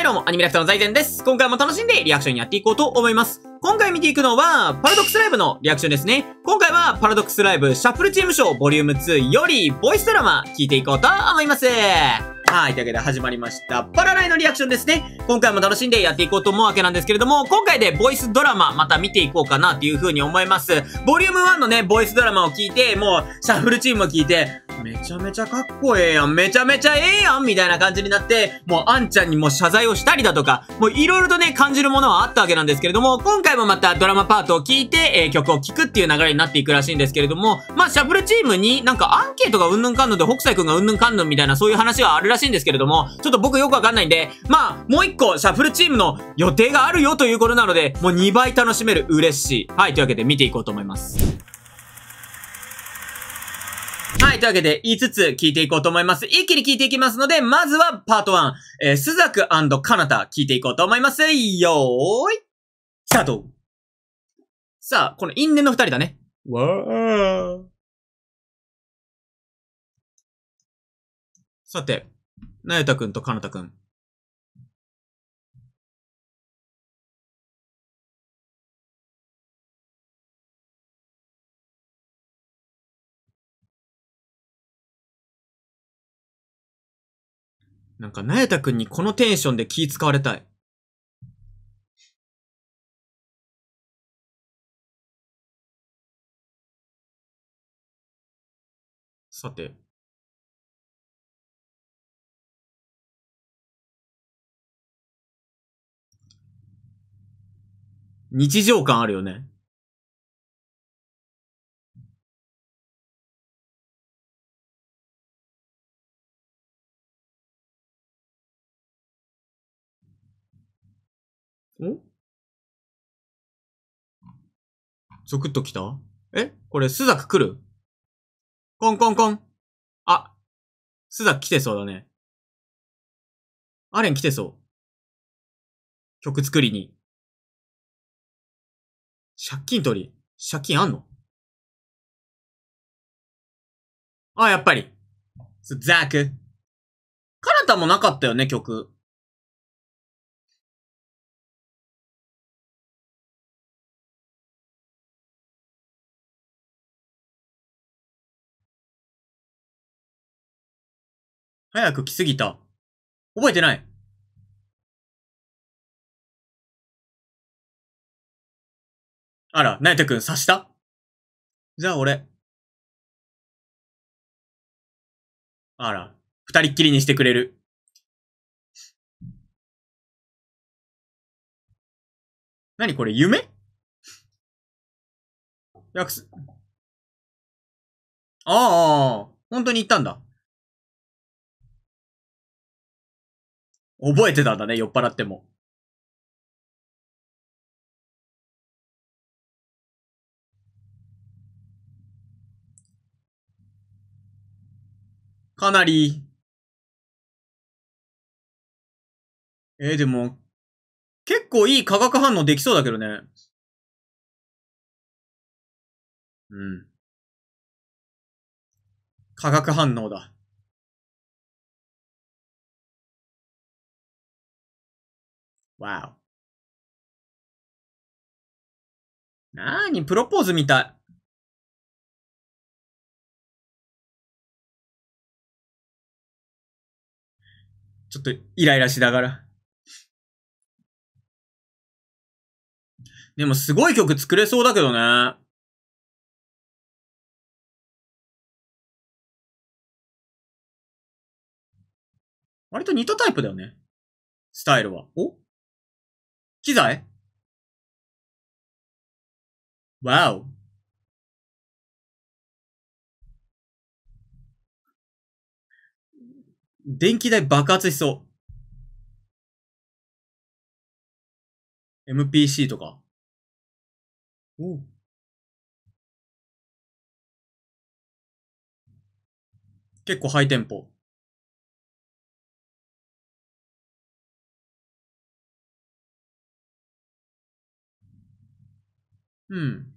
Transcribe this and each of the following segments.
はいどうも、アニメラクターの財前です。今回も楽しんでリアクションやっていこうと思います。今回見ていくのは、パラドックスライブのリアクションですね。今回は、パラドックスライブシャッフルチームショーボリューム2より、ボイスドラマ、聞いていこうと思います。はい、というわけで始まりました。パラライのリアクションですね。今回も楽しんでやっていこうと思うわけなんですけれども、今回でボイスドラマまた見ていこうかなっていう風に思います。ボリューム1のね、ボイスドラマを聞いて、もう、シャッフルチームを聞いて、めちゃめちゃかっこええやん、めちゃめちゃええやん、みたいな感じになって、もうあんちゃんにも謝罪をしたりだとか、もういろいろとね、感じるものはあったわけなんですけれども、今回もまたドラマパートを聞いて、えー、曲を聴くっていう流れになっていくらしいんですけれども、まあ、シャッフルチームになんかアンケートがうんぬんかんぬんで、北斎くんがうんぬんかんぬんみたいなそういう話はあるらしいしいんですけれども、ちょっと僕よくわかんないんで、まあ、もう一個、シャッフルチームの予定があるよということなので、もう2倍楽しめる、嬉しい。はい、というわけで見ていこうと思います。はい、というわけで、5つ聞いていこうと思います。一気に聞いていきますので、まずはパート1、えー、スザクカナタ聞いていこうと思います。よーい、スタートさあ、この因縁の二人だね。わー。さて、なえたくんとかなたくん。なんか、なえたくんにこのテンションで気使われたい。さて。日常感あるよね。んゾクッときたえこれ、スザク来るコンコンコン。あ、スザク来てそうだね。アレン来てそう。曲作りに。借金取り。借金あんのあ、やっぱり。ザーク。カナタもなかったよね、曲。早く来すぎた。覚えてない。あら、ナイトくん察したじゃあ俺。あら、二人っきりにしてくれる。なにこれ、夢約束。ああ、本当に行ったんだ。覚えてたんだね、酔っ払っても。かなり、えー、でも、結構いい化学反応できそうだけどね。うん。化学反応だ。わお。なーに、プロポーズみたい。ちょっとイライラしながら。でもすごい曲作れそうだけどね。割と似たタイプだよね。スタイルは。お機材わお。Wow. 電気代爆発しそう。MPC とか。おう。結構ハイテンポ。うん。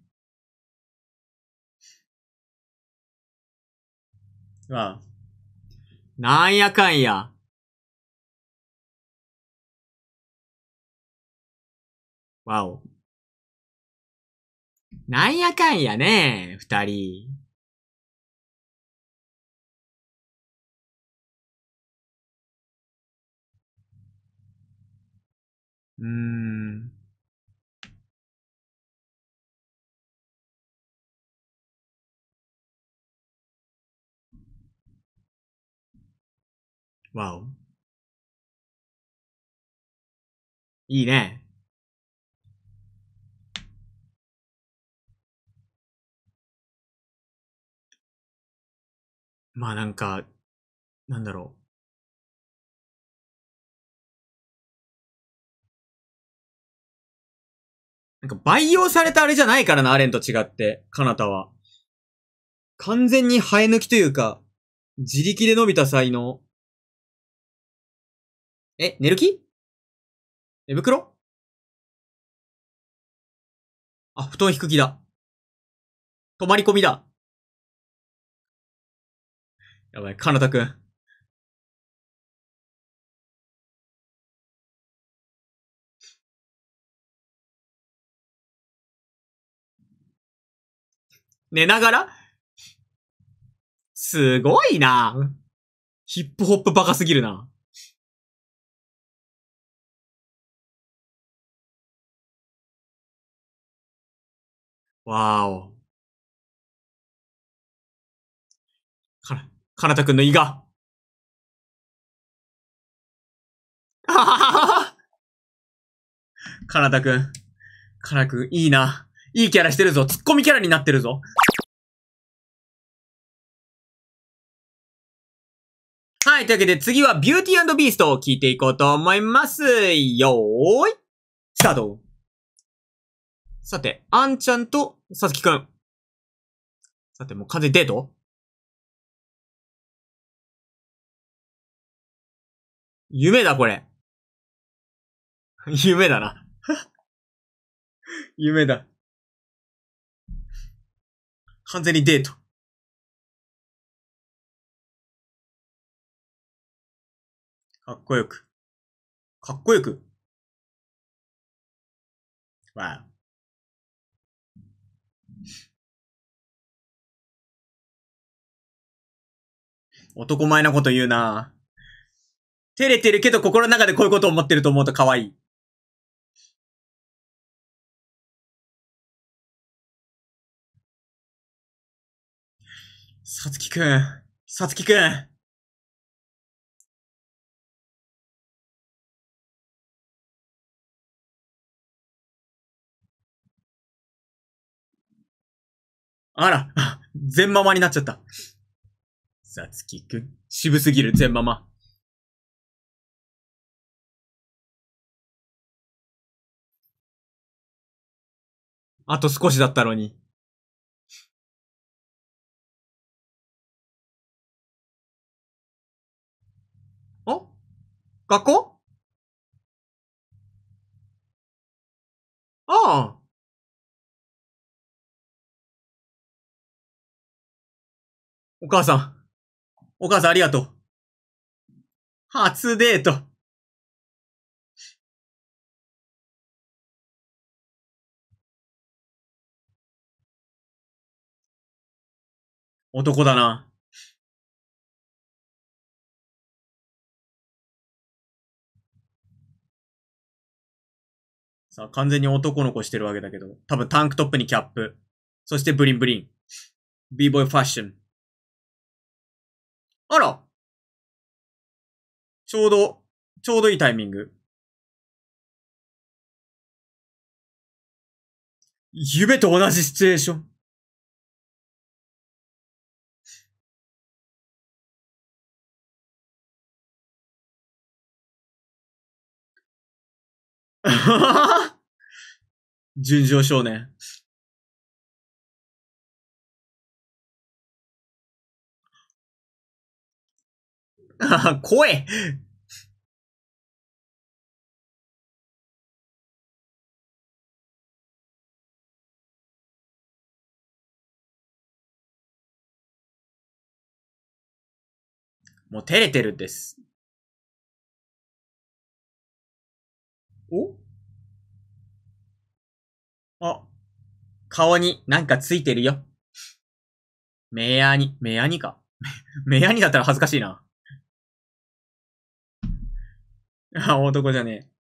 まあ、なんやかんや。わお。なんやかんやね、二人。うーん。わお。いいね。まあなんか、なんだろう。なんか培養されたあれじゃないからな、アレンと違って、カナタは。完全に生え抜きというか、自力で伸びた才能。え、寝る気寝袋あ、布団引く気だ。泊まり込みだ。やばい、かなたくん。寝ながらすごいな。ヒップホップバカすぎるな。わーお。かな、かなたくんの胃が。あはははかなたくん。かなくん、いいな。いいキャラしてるぞ。ツッコミキャラになってるぞ。はい、というわけで次はビューティービーストを聞いていこうと思います。よーい、スタートさて、あんちゃんとさつきくん。さて、もう完全にデート夢だ、これ。夢だな 夢だ。完全にデート。かっこよく。かっこよく。わぁ。男前なこと言うな照れてるけど心の中でこういうこと思ってると思うと可愛い。さつきくん。さつきくん。あら、全ママになっちゃった。さつきくん。渋すぎる、全ママ。あと少しだったのに。あ学校ああ。お母さん。お母さんありがとう。初デート。男だな。さあ、完全に男の子してるわけだけど。多分タンクトップにキャップ。そしてブリンブリン。b ボイファッション。あら。ちょうど、ちょうどいいタイミング。夢と同じシチュエーション。純情少年。声 もう照れてるんです。おあ、顔になんかついてるよ。メアに、メアにか。メアにだったら恥ずかしいな。あ、男じゃねえ。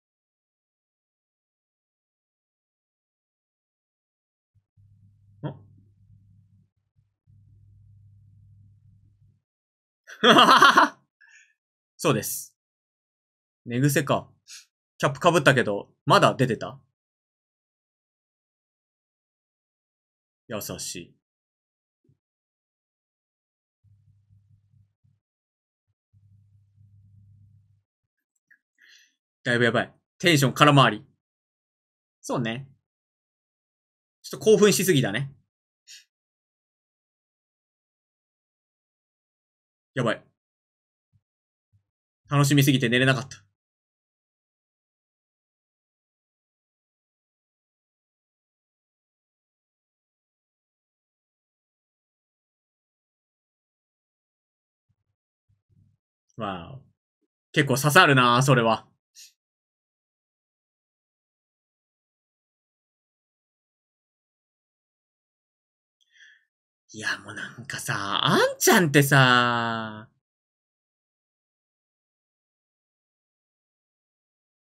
そうです。寝癖か。キャップかぶったけど、まだ出てた優しい。だいぶやばい。テンション空回り。そうね。ちょっと興奮しすぎだね。やばい。楽しみすぎて寝れなかった。わあ、結構刺さるなそれは。いや、もうなんかさ、あんちゃんってさ、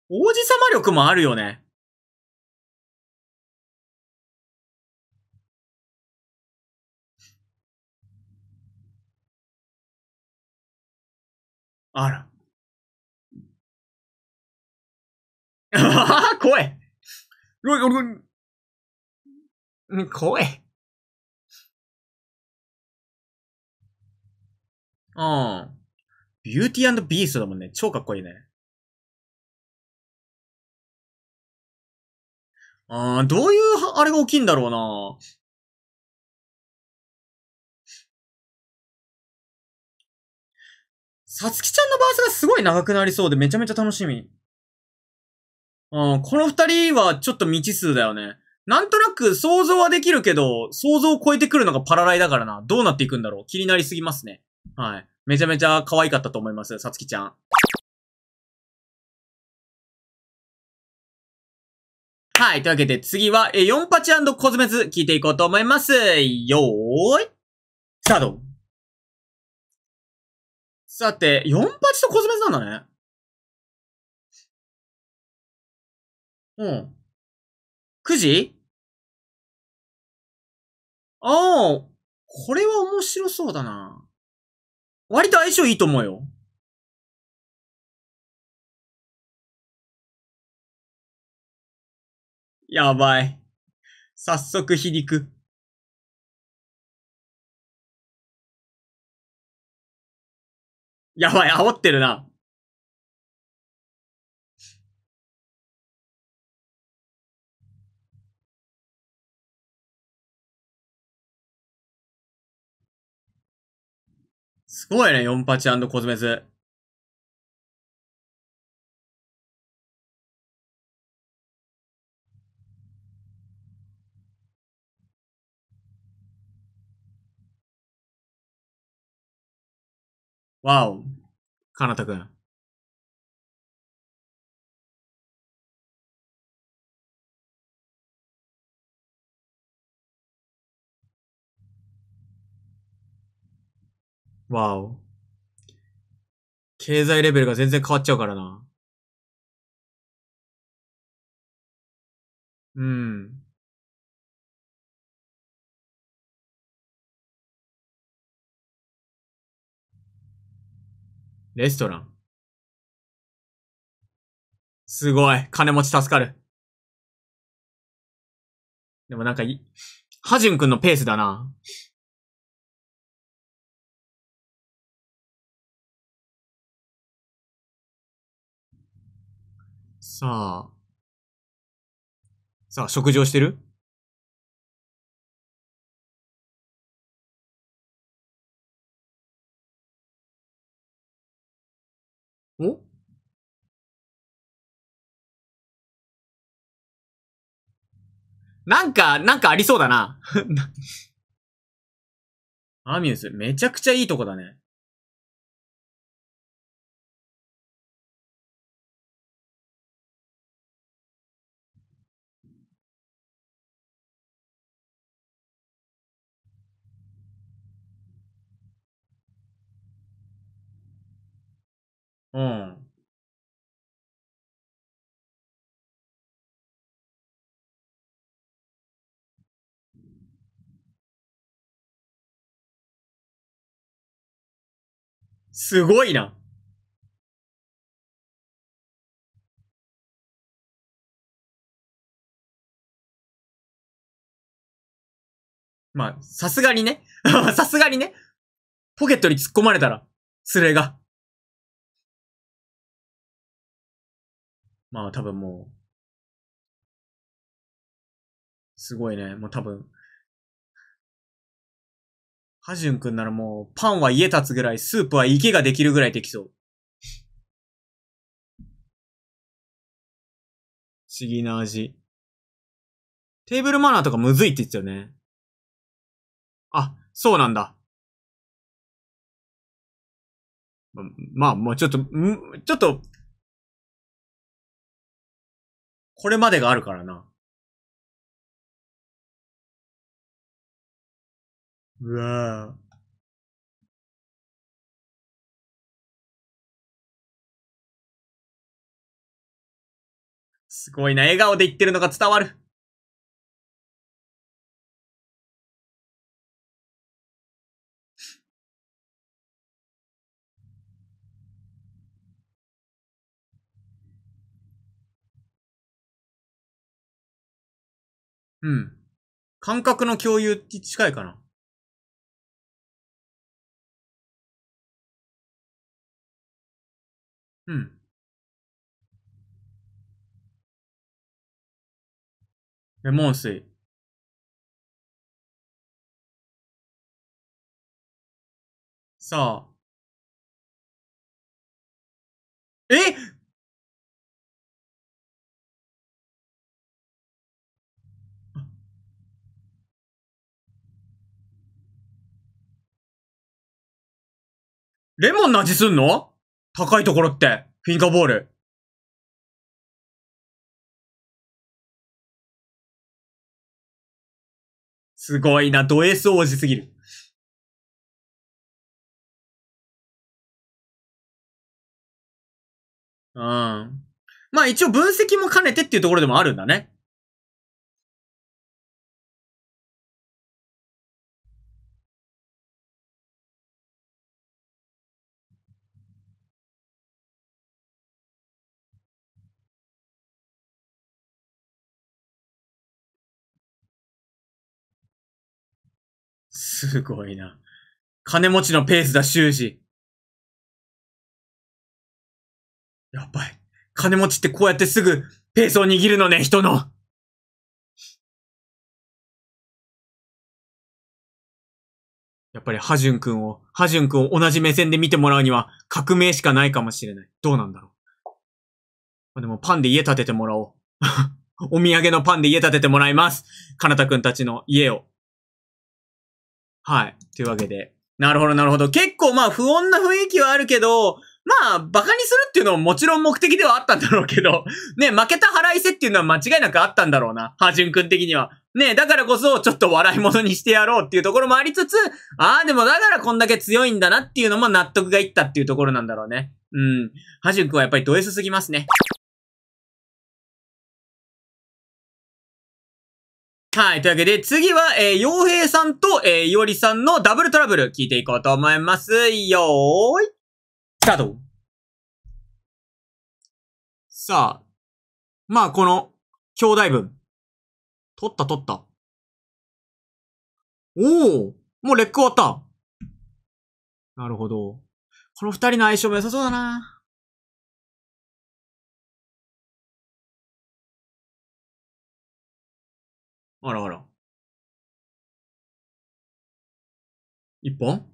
王子様力もあるよね。あら。あ 怖い。怖い。うん。ビューティービーストだもんね。超かっこいいね。あー、どういう、あれが大きいんだろうなさつきちゃんのバースがすごい長くなりそうでめちゃめちゃ楽しみ。うん、この二人はちょっと未知数だよね。なんとなく想像はできるけど、想像を超えてくるのがパラライだからな。どうなっていくんだろう気になりすぎますね。はい。めちゃめちゃ可愛かったと思います、さつきちゃん。はい。というわけで次は、え、4パチコズメズ聞いていこうと思います。よーい。スタート。さて、4パチとコズメズなんだね。うん。9時ああ、これは面白そうだな。割と相性いいと思うよ。やばい。早速皮肉。やばい、煽ってるな。すごいね、48コズメズ。わお。かなたくん。わお。経済レベルが全然変わっちゃうからな。うん。レストラン。すごい。金持ち助かる。でもなんかい、ハジゅンくんのペースだな。さあ。さあ、食事をしてるおなんか、なんかありそうだな。アミューズ、めちゃくちゃいいとこだね。うん。すごいな。まあ、さすがにね。さすがにね。ポケットに突っ込まれたら、それが。まあ多分もう、すごいね。もう多分、ハジュンくんならもう、パンは家立つぐらい、スープは池ができるぐらいできそう。不思議な味。テーブルマナーとかむずいって言ってたよね。あ、そうなんだ。ま、まあ、もうちょっと、ん、ちょっと、これまでがあるからな。うわぁ。すごいな、笑顔で言ってるのが伝わる。うん。感覚の共有って近いかな。うん。レモン水。さあ。えレモンの味すんの高いところって、フィンカボール。すごいな、ドエス王子すぎる。うん。まあ一応分析も兼ねてっていうところでもあるんだね。すごいな。金持ちのペースだ、修士。やばい。金持ちってこうやってすぐペースを握るのね、人の。やっぱりハジュン君を、ハジュン君を同じ目線で見てもらうには革命しかないかもしれない。どうなんだろう。でもパンで家建ててもらおう。お土産のパンで家建ててもらいます。かなたくんたちの家を。はい。というわけで。なるほど、なるほど。結構まあ不穏な雰囲気はあるけど、まあ、馬鹿にするっていうのももちろん目的ではあったんだろうけど、ね、負けた腹いせっていうのは間違いなくあったんだろうな。はじゅんくん的には。ね、だからこそちょっと笑い物にしてやろうっていうところもありつつ、ああ、でもだからこんだけ強いんだなっていうのも納得がいったっていうところなんだろうね。うん。はじゅんくんはやっぱりド S すぎますね。はい。というわけで、次は、えー、洋平さんと、えー、いおりさんのダブルトラブル聞いていこうと思います。よーい、スタートさあ、まあ、この、兄弟分。取った取った。おおもうレック終わった。なるほど。この二人の相性も良さそうだな。あらあら。一本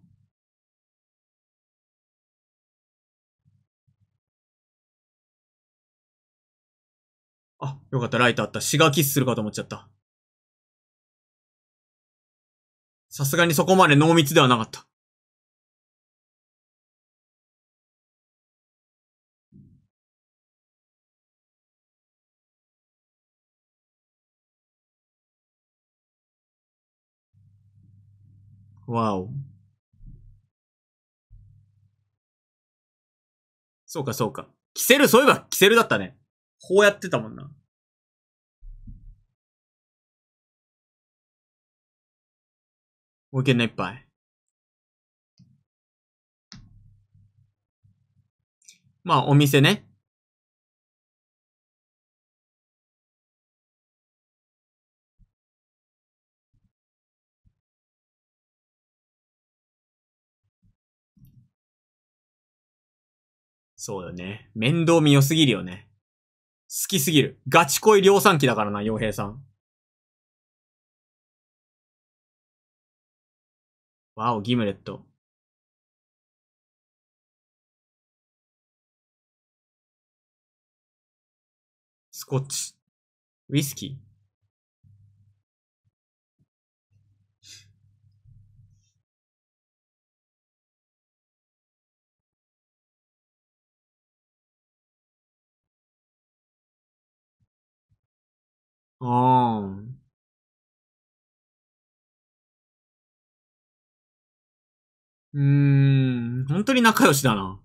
あ、よかった、ライトあった。シガキスするかと思っちゃった。さすがにそこまで濃密ではなかった。わお。そうか、そうか。キセル、そういえばキセルだったね。こうやってたもんな。We're g e t t まあ、お店ね。そうだね。面倒見良すぎるよね。好きすぎる。ガチ恋量産機だからな、洋平さん。わお、ギムレット。スコッチ。ウィスキー。ああ。うーん、ほんとに仲良しだな。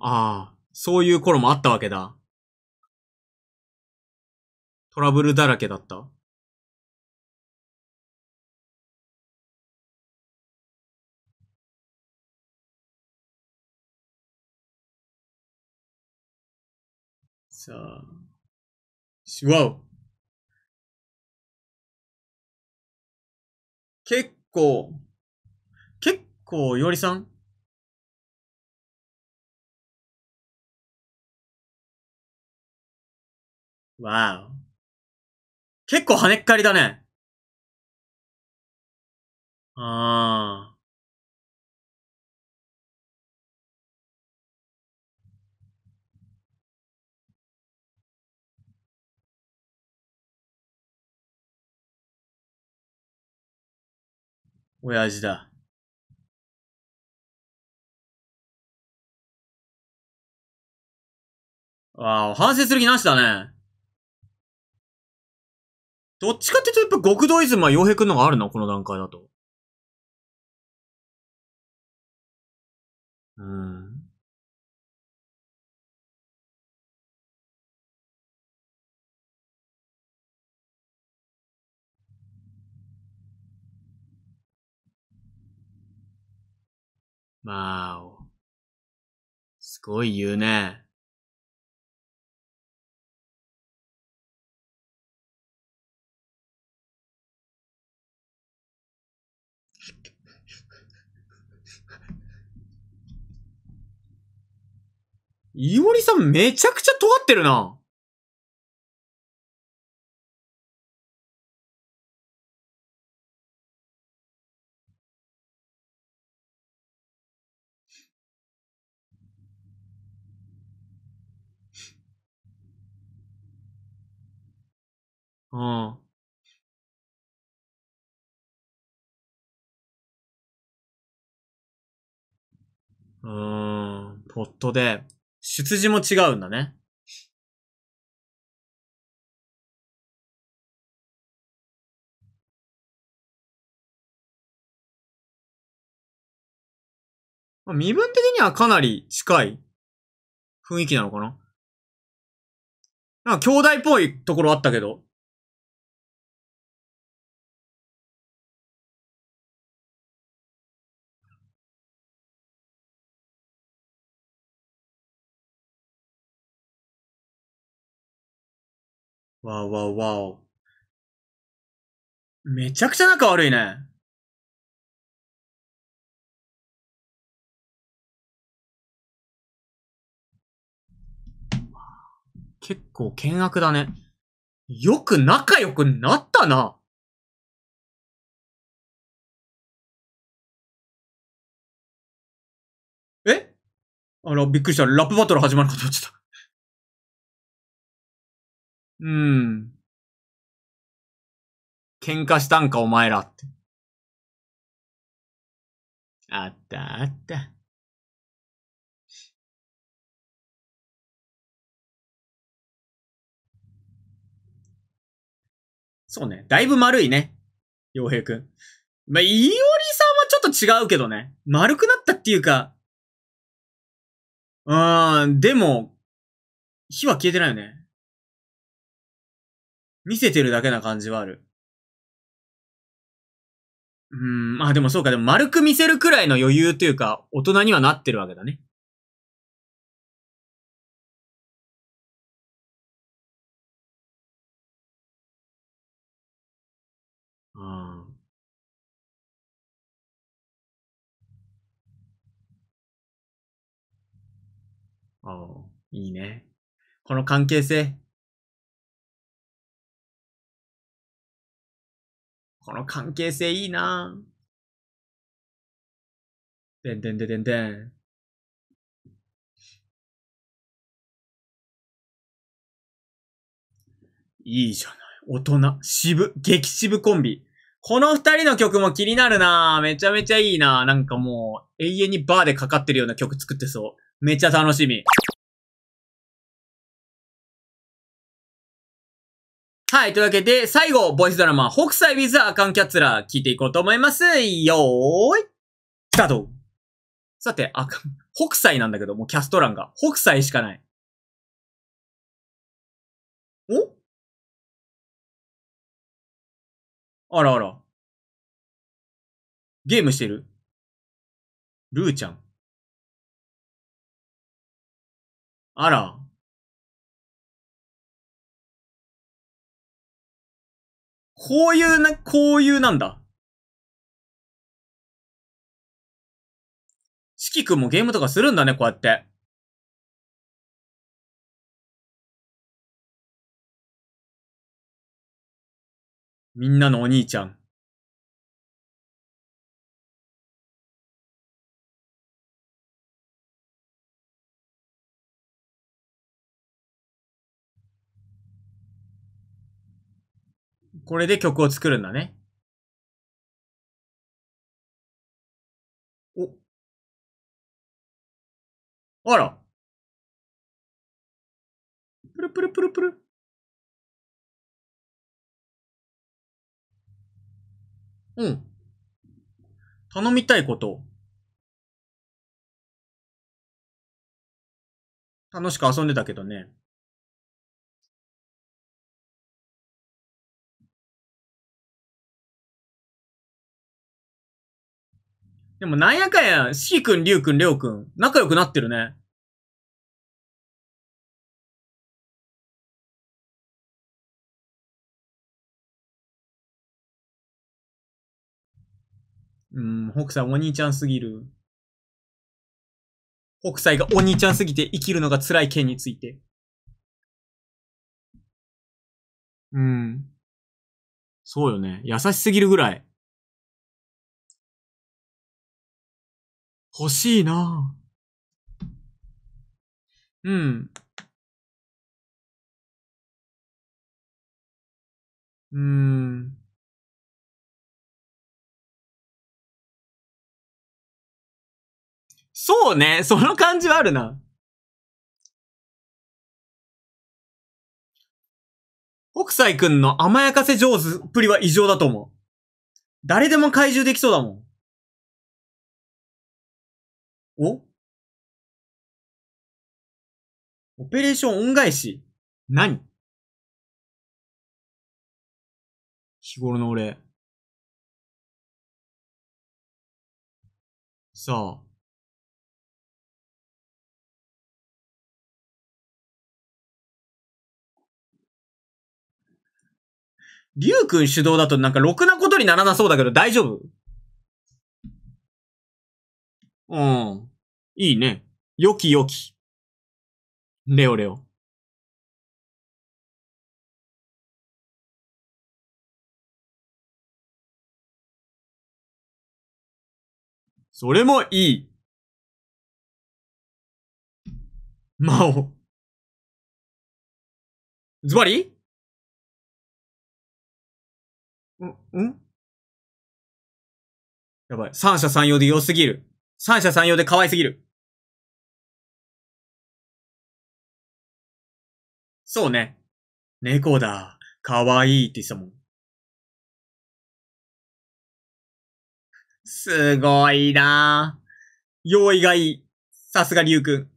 ああ、そういう頃もあったわけだ。トラブルだらけだった。さあ、わお結構、結構、よりさんわお。結構跳ねっかりだね。ああ。親父だ。ああ、反省する気なしだね。どっちかって言うとやっぱ極道イズムは洋平くんのがあるな、この段階だと。うん。w ー w すごい言うね。いおりさんめちゃくちゃ尖ってるな。うん。うーん、ポットで、出自も違うんだね。身分的にはかなり近い雰囲気なのかななんか兄弟っぽいところあったけど、わおわおわお。めちゃくちゃ仲悪いね。結構険悪だね。よく仲良くなったな。えあら、びっくりした。ラップバトル始まるかと思ってた。うん。喧嘩したんかお前らって。あったあった。そうね。だいぶ丸いね。洋平くん。まあ、いおりさんはちょっと違うけどね。丸くなったっていうか。うーん、でも、火は消えてないよね。見せてるだけな感じはある。うん、まあでもそうか、でも丸く見せるくらいの余裕というか、大人にはなってるわけだね。うん。ああ、いいね。この関係性。この関係性いいなでんでんでんでんでん。いいじゃない。大人、渋、激渋コンビ。この二人の曲も気になるなめちゃめちゃいいななんかもう、永遠にバーでかかってるような曲作ってそう。めっちゃ楽しみ。はい。というわけで、最後、ボイスドラマ、北斎 with アカンキャッツラー、聞いていこうと思います。よーい、スタートさて、あかん、北斎なんだけど、もうキャスト欄が、北斎しかない。おあらあら。ゲームしてるルーちゃん。あら。こういうな、こういうなんだ。四季くんもゲームとかするんだね、こうやって。みんなのお兄ちゃん。これで曲を作るんだね。お。あら。プルプルプルプル。うん。頼みたいこと。楽しく遊んでたけどね。でもなんやかんや、しきくん、りゅうくん、りょうくん、仲良くなってるね。うん、北斎お兄ちゃんすぎる。北斎がお兄ちゃんすぎて生きるのが辛い件について。うん。そうよね。優しすぎるぐらい。欲しいなうん。うん。そうね。その感じはあるな。北斎くんの甘やかせ上手っぷりは異常だと思う。誰でも怪獣できそうだもん。おオペレーション恩返し何日頃の俺。さあ。りゅうくん主導だとなんかろくなことにならなそうだけど大丈夫うん。いいね。よきよき。レオレオ。それもいい。魔王。ズバリん、んやばい。三者三様で良すぎる。三者三様で可愛すぎる。そうね。猫だ。可愛いって言ってたもん。すごいな用意がいい。さすがりゅうくん。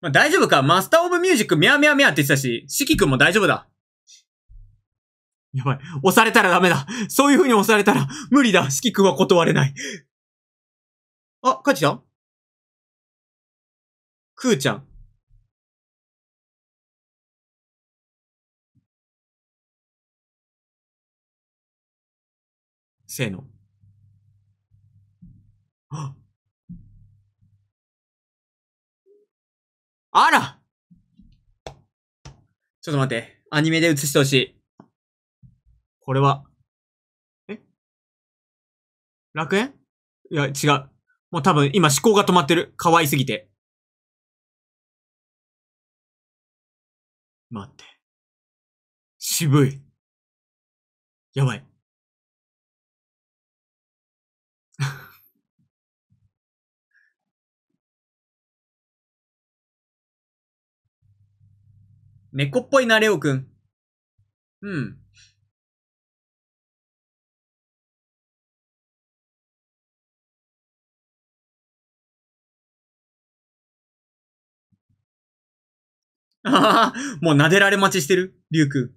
まあ、大丈夫かマスターオブミュージックミャーミャーミャーって言ってたし、しきくんも大丈夫だ。やばい。押されたらダメだ。そういう風に押されたら、無理だ。四季君は断れない。あ、帰ってきたくーちゃん。せーの。あらちょっと待って。アニメで映してほしい。これは。え楽園いや、違う。もう多分今思考が止まってる。可愛すぎて。待って。渋い。やばい。猫っぽいな、レオくん。うん。ああ、もう撫でられ待ちしてる、リュウ君。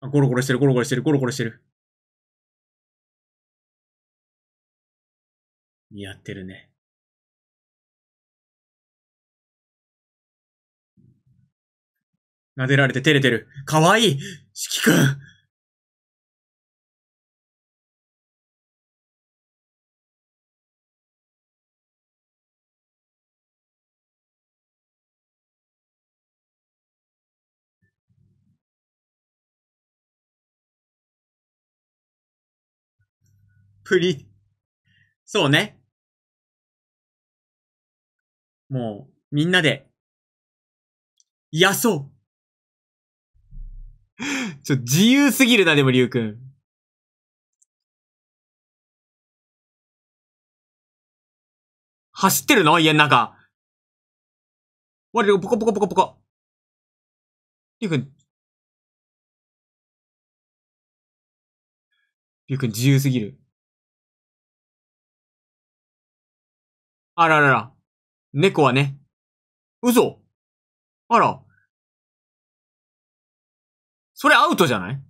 あ、ゴロゴロしてる、ゴロゴロしてる、ゴロゴロしてる。似合ってるね。撫でられて照れてる。かわいい四季くんプリ、そうね。もう、みんなで、癒そう。ちょ、自由すぎるな、でも、りゅうくん。走ってるの家の中。我れ、ポコポコポコポコ。りゅうくん。りゅうくん、自由すぎる。あららら。猫はね。嘘あら。それアウトじゃない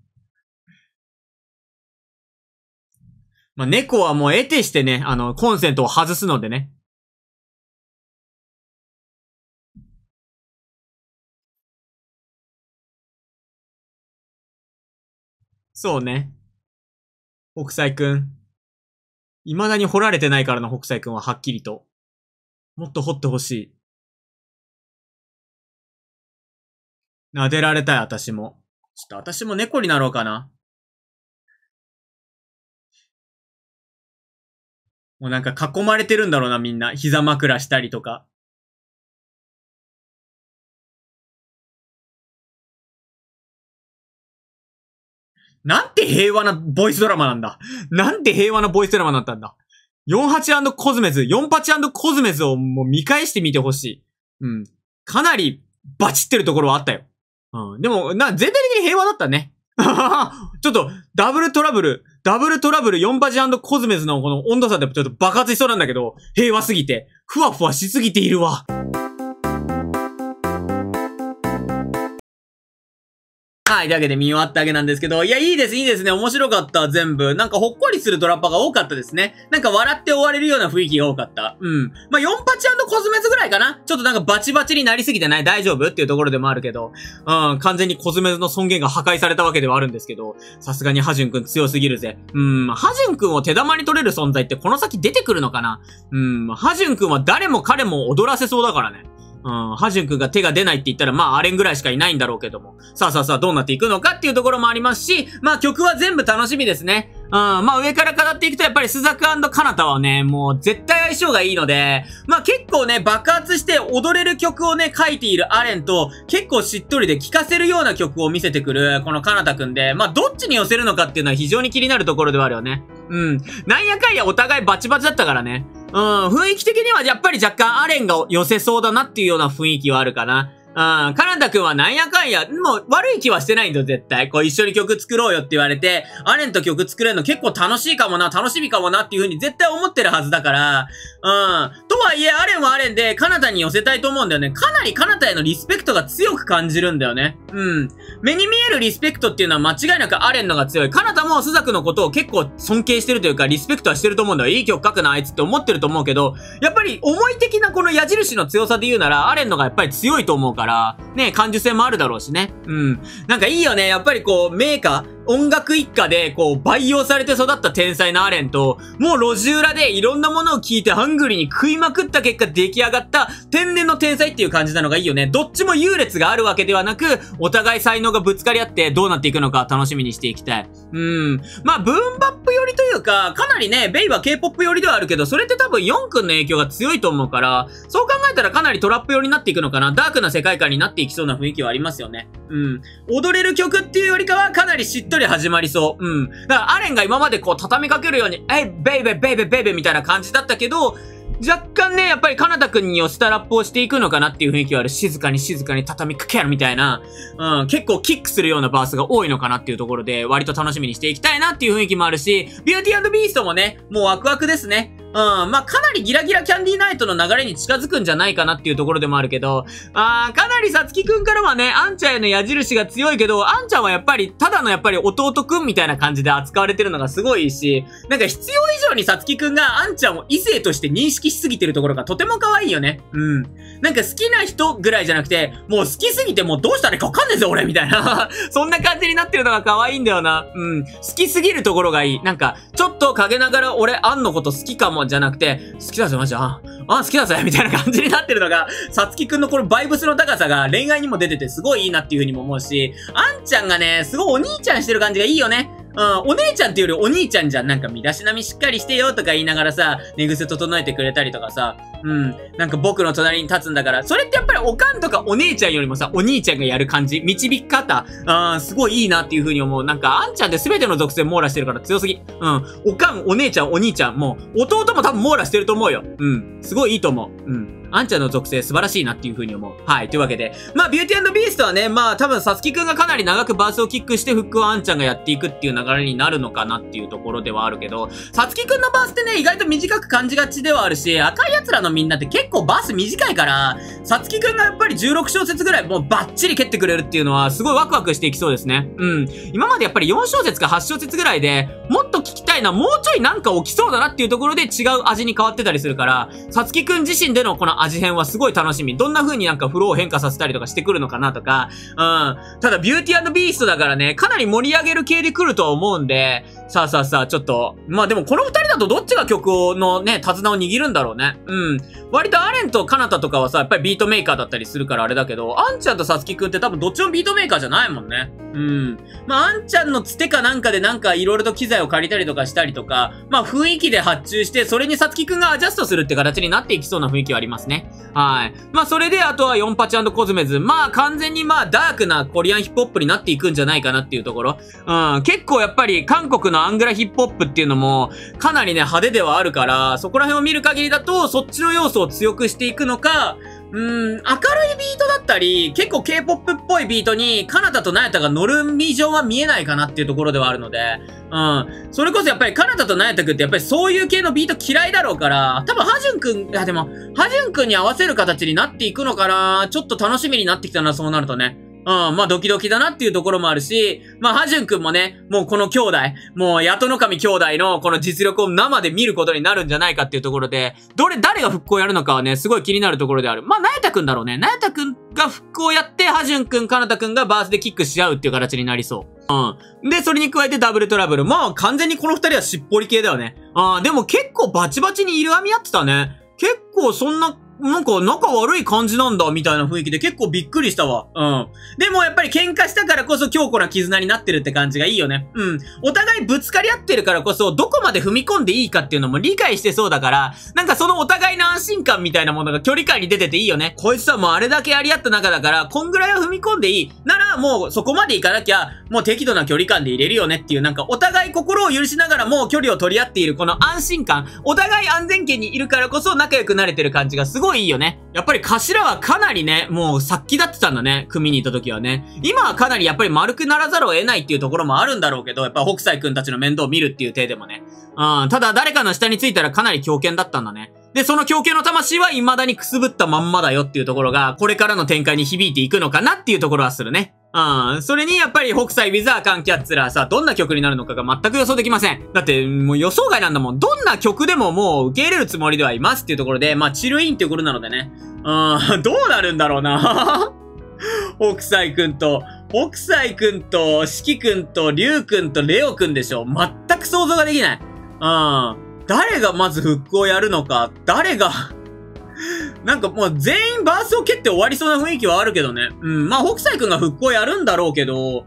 まあ、猫はもう得てしてね、あの、コンセントを外すのでね。そうね。北斎くん。未だに掘られてないからな、北斎くんははっきりと。もっと掘ってほしい。撫でられたい、私も。ちょっと私も猫になろうかな。もうなんか囲まれてるんだろうな、みんな。膝枕したりとか。なんて平和なボイスドラマなんだ。なんて平和なボイスドラマだったんだ。48& コズメズ、48& コズメズをもう見返してみてほしい。うん。かなりバチってるところはあったよ。うん。でも、な、全体的に平和だったね。ちょっと、ダブルトラブル、ダブルトラブル 48& コズメズのこの温度差でちょっと爆発しそうなんだけど、平和すぎて、ふわふわしすぎているわ。はい。というわけで見終わったわけなんですけど、いや、いいです、いいですね。面白かった、全部。なんかほっこりするドラッパが多かったですね。なんか笑って終われるような雰囲気が多かった。うん。まあ、4パチコズメズぐらいかなちょっとなんかバチバチになりすぎてない大丈夫っていうところでもあるけど、うん、完全にコズメズの尊厳が破壊されたわけではあるんですけど、さすがにハジュンくん強すぎるぜ。うん、ハジュンくんを手玉に取れる存在ってこの先出てくるのかなうん、ハジュンくんは誰も彼も踊らせそうだからね。うん、ハジュン君が手が出ないって言ったら、まあ、アレンぐらいしかいないんだろうけども。さあさあさあ、どうなっていくのかっていうところもありますし、まあ、曲は全部楽しみですね。うん、まあ、上から語っていくと、やっぱりスザクカナタはね、もう絶対相性がいいので、まあ結構ね、爆発して踊れる曲をね、書いているアレンと、結構しっとりで聴かせるような曲を見せてくる、このカナタくんで、まあどっちに寄せるのかっていうのは非常に気になるところではあるよね。うん。なんやかんやお互いバチバチだったからね。うん、雰囲気的にはやっぱり若干アレンが寄せそうだなっていうような雰囲気はあるかな。かなたくんはなんやかんや、もう悪い気はしてないんだよ、絶対。こう一緒に曲作ろうよって言われて、アレンと曲作れるの結構楽しいかもな、楽しみかもなっていう風に絶対思ってるはずだから、うん。とはいえ、アレンはアレンで、かなたに寄せたいと思うんだよね。かなりかなたへのリスペクトが強く感じるんだよね。うん。目に見えるリスペクトっていうのは間違いなくアレンのが強い。かなたもスザクのことを結構尊敬してるというか、リスペクトはしてると思うんだよ。いい曲書くな、あいつって思ってると思うけど、やっぱり思い的なこの矢印の強さで言うなら、アレンのがやっぱり強いと思うから、から、ね、感受性もあるだろうしね。うん。なんかいいよね。やっぱりこう、メーカー、音楽一家で、こう、培養されて育った天才のアレンと、もう路地裏でいろんなものを聞いてハングリーに食いまくった結果出来上がった天然の天才っていう感じなのがいいよね。どっちも優劣があるわけではなく、お互い才能がぶつかり合ってどうなっていくのか楽しみにしていきたい。うん。まあ、ブーンバップ寄りというか、かなりね、ベイは K-POP 寄りではあるけど、それって多分4んの影響が強いと思うから、そう考えたらかなりトラップ寄りになっていくのかな。ダークな世界観になっていきそうな雰囲気はありますよね。うん。踊れる曲っていうよりかは、かなりしっとり人始まりそう。うん。だから、アレンが今までこう、畳みかけるように、えい、ベイベイベイベイベイベイみたいな感じだったけど、若干ね、やっぱりカナダ君に寄せたラップをしていくのかなっていう雰囲気はある。静かに静かに畳みかけるみたいな、うん、結構キックするようなバースが多いのかなっていうところで、割と楽しみにしていきたいなっていう雰囲気もあるし、ビューティービーストもね、もうワクワクですね。うん、まあ、かなりギラギラキャンディーナイトの流れに近づくんじゃないかなっていうところでもあるけど、あー、かなりさつきくんからはね、あんちゃんへの矢印が強いけど、あんちゃんはやっぱり、ただのやっぱり弟くんみたいな感じで扱われてるのがすごいし、なんか必要以上にさつきくんがあんちゃんを異性として認識しすぎてるところがとても可愛いよね。うん。なんか好きな人ぐらいじゃなくて、もう好きすぎてもうどうしたらいいかわかんねえぜ俺みたいな そんな感じになってるのが可愛いんだよな。うん。好きすぎるところがいい。なんか、ちょっと陰ながら俺あんのこと好きかももんじゃなくて、好きだぜ、マジあ、あ、好きだぜ、みたいな感じになってるのが、さつきくんのこのバイブスの高さが恋愛にも出ててすごいいいなっていう風にも思うし、あんちゃんがね、すごいお兄ちゃんしてる感じがいいよね。うん、お姉ちゃんっていうよりお兄ちゃんじゃん。なんか身だしなみしっかりしてよとか言いながらさ、寝癖整えてくれたりとかさ、うん、なんか僕の隣に立つんだから、それってやっぱりおかんとかお姉ちゃんよりもさ、お兄ちゃんがやる感じ、導き方、あん。すごいいいなっていう風に思う。なんか、あんちゃんって全ての属性網羅してるから強すぎ。うん、おかん、お姉ちゃん、お兄ちゃん、もう、弟も多分網羅してると思うよ。うん、すごいいいと思う。うん。あんちゃんの属性素晴らしいなっていう風に思う。はい。というわけで。まあ、ビューティービーストはね、まあ、多分、サツキくんがかなり長くバースをキックして、フックはあんちゃんがやっていくっていう流れになるのかなっていうところではあるけど、サツキくんのバースってね、意外と短く感じがちではあるし、赤い奴らのみんなって結構バース短いから、サツキくんがやっぱり16小節ぐらいもうバッチリ蹴ってくれるっていうのは、すごいワクワクしていきそうですね。うん。今までやっぱり4小節か8小節ぐらいで、もっと聞きたいな、もうちょいなんか起きそうだなっていうところで違う味に変わってたりするから、サツキくん自身でのこの味変はすごい楽しみ。どんな風になんかフローを変化させたりとかしてくるのかなとか、うん。ただ、ビューティービーストだからね、かなり盛り上げる系で来るとは思うんで、さあさあさあ、ちょっと。まあでもこの二人だとどっちが曲をのね、手綱を握るんだろうね。うん。割とアレンとカナタとかはさ、やっぱりビートメーカーだったりするからあれだけど、アンちゃんとサツキくんって多分どっちもビートメーカーじゃないもんね。うん。まあ、あんちゃんのつてかなんかでなんかいろいろと機材を借りたりとかしたりとか、まあ、雰囲気で発注して、それにさつきくんがアジャストするって形になっていきそうな雰囲気はありますね。はい。まあ、それで、あとは4パチコズメズ。まあ、完全にまあ、ダークなコリアンヒップホップになっていくんじゃないかなっていうところ。うん。結構やっぱり、韓国のアングラヒップホップっていうのも、かなりね、派手ではあるから、そこら辺を見る限りだと、そっちの要素を強くしていくのか、うん、明るいビートだったり、結構 K-POP っぽいビートに、カナダとナヤタが乗るョ上は見えないかなっていうところではあるので、うん。それこそやっぱりカナダとナヤタくんってやっぱりそういう系のビート嫌いだろうから、多分ハジュンくん、いやでも、ハジュンくんに合わせる形になっていくのかなちょっと楽しみになってきたな、そうなるとね。うん、まあ、ドキドキだなっていうところもあるし、まあ、ハジュン君もね、もうこの兄弟、もう、ヤトノカミ兄弟のこの実力を生で見ることになるんじゃないかっていうところで、どれ、誰が復興やるのかはね、すごい気になるところである。まあ、ナエタんだろうね。ナエタ君が復興やって、ハジュンん、カナタ君がバースでキックし合うっていう形になりそう。うん。で、それに加えてダブルトラブル。まあ、完全にこの二人はしっぽり系だよね。ああ、でも結構バチバチに色ルアやってたね。結構そんななんか仲悪い感じなんだ、みたいな雰囲気で結構びっくりしたわ。うん。でもやっぱり喧嘩したからこそ強固な絆になってるって感じがいいよね。うん。お互いぶつかり合ってるからこそ、どこまで踏み込んでいいかっていうのも理解してそうだから、なんかそのお互いの安心感みたいなものが距離感に出てていいよね。こいつはもうあれだけやり合った中だから、こんぐらいは踏み込んでいい。ならもうそこまで行かなきゃ、もう適度な距離感で入れるよねっていう、なんかお互い心を許しながらもう距離を取り合っているこの安心感、お互い安全圏にいるからこそ仲良くなれてる感じがすごいごいいいよね。やっぱり頭はかなりね、もう殺気立ってたんだね。組にいた時はね。今はかなりやっぱり丸くならざるを得ないっていうところもあるんだろうけど、やっぱ北斎くんたちの面倒を見るっていう体でもね。うん、ただ誰かの下についたらかなり強権だったんだね。で、その狂犬の魂は未だにくすぶったまんまだよっていうところが、これからの展開に響いていくのかなっていうところはするね。うん。それに、やっぱり、北斎ウィザーカンキャッツラーさ、どんな曲になるのかが全く予想できません。だって、もう予想外なんだもん。どんな曲でももう受け入れるつもりではいますっていうところで、まあ、チルインっていうことなのでね。うん、どうなるんだろうな 北斎くんと、北斎くんと、四季くんと、龍くんと、レオくんでしょ。全く想像ができない。うん。誰がまずフックをやるのか、誰が なんかもう全員バースを蹴って終わりそうな雰囲気はあるけどね。うん。まあ、北斎くんが復興やるんだろうけど、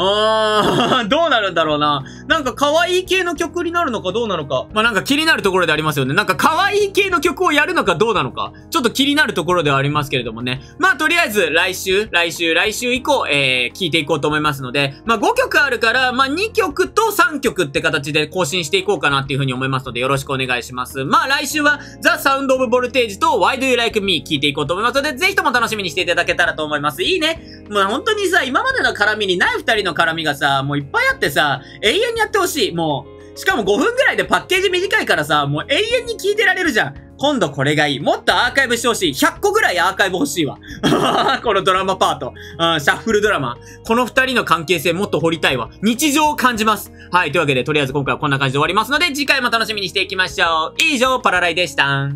あー、どうなるんだろうな。なんか可愛い系の曲になるのかどうなのか。まあ、なんか気になるところでありますよね。なんか可愛い系の曲をやるのかどうなのか。ちょっと気になるところではありますけれどもね。まあ、とりあえず来週、来週、来週以降、えー、聞いていこうと思いますので、まあ、5曲あるから、まあ、2曲と3曲って形で更新していこうかなっていうふうに思いますので、よろしくお願いします。まあ、来週は The Sound of Voltage と Why Do You Like Me 聞いていこうと思いますので、ぜひとも楽しみにしていただけたらと思います。いいね。まあ、本当にさ、今までの絡みにない二人のの絡みがさ、もういっぱいあってさ、永遠にやってほしい。もう、しかも5分ぐらいでパッケージ短いからさ、もう永遠に聞いてられるじゃん。今度これがいい。もっとアーカイブしてほしい。100個ぐらいアーカイブ欲しいわ。このドラマパート。うん、シャッフルドラマ。この二人の関係性もっと掘りたいわ。日常を感じます。はい、というわけで、とりあえず今回はこんな感じで終わりますので、次回も楽しみにしていきましょう。以上、パラライでした。